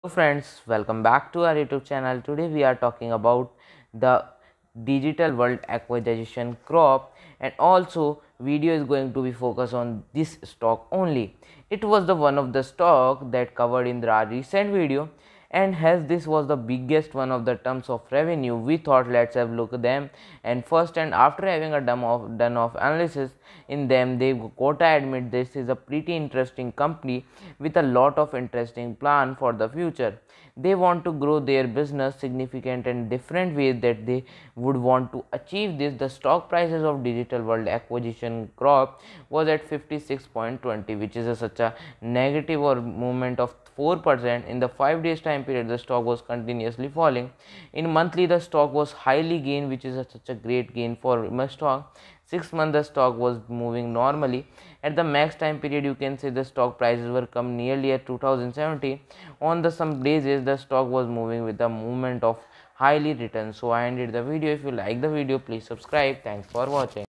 Hello friends, welcome back to our YouTube channel. Today we are talking about the digital world acquisition crop and also video is going to be focused on this stock only. It was the one of the stock that covered in the recent video and as this was the biggest one of the terms of revenue we thought let's have look at them and first and after having a done of, done of analysis in them they quota admit this is a pretty interesting company with a lot of interesting plan for the future they want to grow their business significant and different ways that they would want to achieve this the stock prices of digital world acquisition crop was at 56.20 which is a, such a negative or movement of 4% in the 5 days time period the stock was continuously falling in monthly the stock was highly gain, which is a, such a great gain for Rimac stock 6 months the stock was moving normally at the max time period you can say the stock prices were come nearly at 2070 on the some days the stock was moving with the movement of highly return so i ended the video if you like the video please subscribe thanks for watching